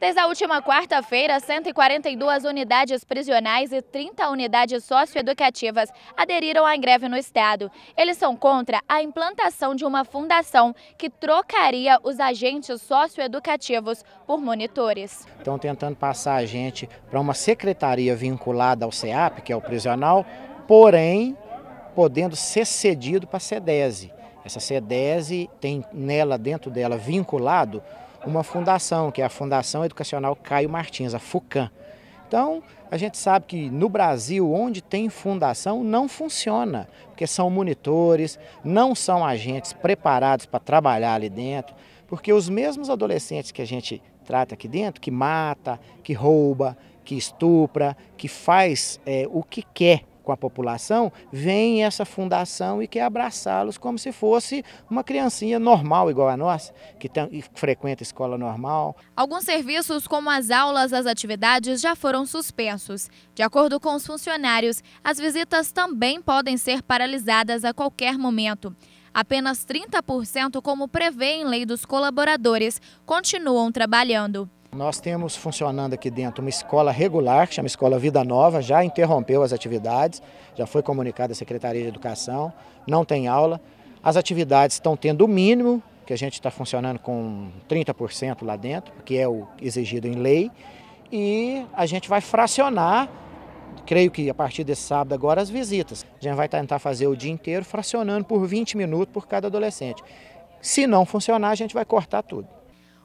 Desde a última quarta-feira, 142 unidades prisionais e 30 unidades socioeducativas aderiram à greve no Estado. Eles são contra a implantação de uma fundação que trocaria os agentes socioeducativos por monitores. Estão tentando passar a gente para uma secretaria vinculada ao CEAP, que é o prisional, porém podendo ser cedido para a SEDESE. Essa SEDESE tem nela, dentro dela, vinculado uma fundação, que é a Fundação Educacional Caio Martins, a FUCAM. Então, a gente sabe que no Brasil, onde tem fundação, não funciona, porque são monitores, não são agentes preparados para trabalhar ali dentro, porque os mesmos adolescentes que a gente trata aqui dentro, que mata, que rouba, que estupra, que faz é, o que quer com a população, vem essa fundação e quer abraçá-los como se fosse uma criancinha normal igual a nossa, que frequenta escola normal. Alguns serviços, como as aulas, as atividades, já foram suspensos. De acordo com os funcionários, as visitas também podem ser paralisadas a qualquer momento. Apenas 30%, como prevê em lei dos colaboradores, continuam trabalhando. Nós temos funcionando aqui dentro uma escola regular, que chama Escola Vida Nova, já interrompeu as atividades, já foi comunicada à Secretaria de Educação, não tem aula. As atividades estão tendo o mínimo, que a gente está funcionando com 30% lá dentro, que é o exigido em lei, e a gente vai fracionar, creio que a partir desse sábado agora, as visitas. A gente vai tentar fazer o dia inteiro fracionando por 20 minutos por cada adolescente. Se não funcionar, a gente vai cortar tudo.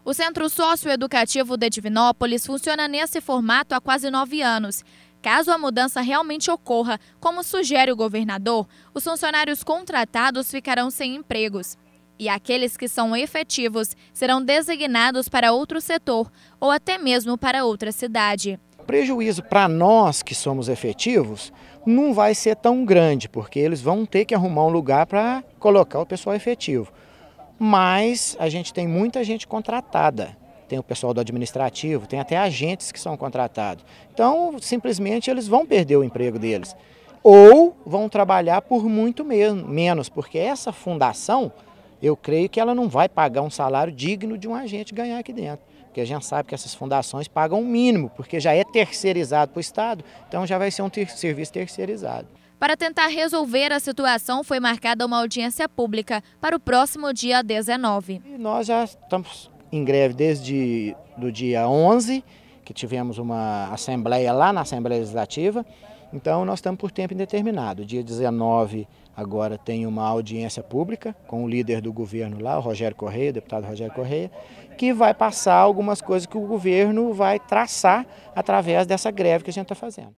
O Centro Socioeducativo de Divinópolis funciona nesse formato há quase nove anos. Caso a mudança realmente ocorra, como sugere o governador, os funcionários contratados ficarão sem empregos. E aqueles que são efetivos serão designados para outro setor ou até mesmo para outra cidade. O prejuízo para nós que somos efetivos não vai ser tão grande, porque eles vão ter que arrumar um lugar para colocar o pessoal efetivo mas a gente tem muita gente contratada. Tem o pessoal do administrativo, tem até agentes que são contratados. Então, simplesmente eles vão perder o emprego deles. Ou vão trabalhar por muito menos, porque essa fundação, eu creio que ela não vai pagar um salário digno de um agente ganhar aqui dentro. Porque a gente sabe que essas fundações pagam o mínimo, porque já é terceirizado para o Estado, então já vai ser um ter serviço terceirizado. Para tentar resolver a situação, foi marcada uma audiência pública para o próximo dia 19. E nós já estamos em greve desde o dia 11, que tivemos uma assembleia lá na Assembleia Legislativa, então nós estamos por tempo indeterminado. Dia 19 agora tem uma audiência pública com o líder do governo lá, o Rogério Correia, o deputado Rogério Correia, que vai passar algumas coisas que o governo vai traçar através dessa greve que a gente está fazendo.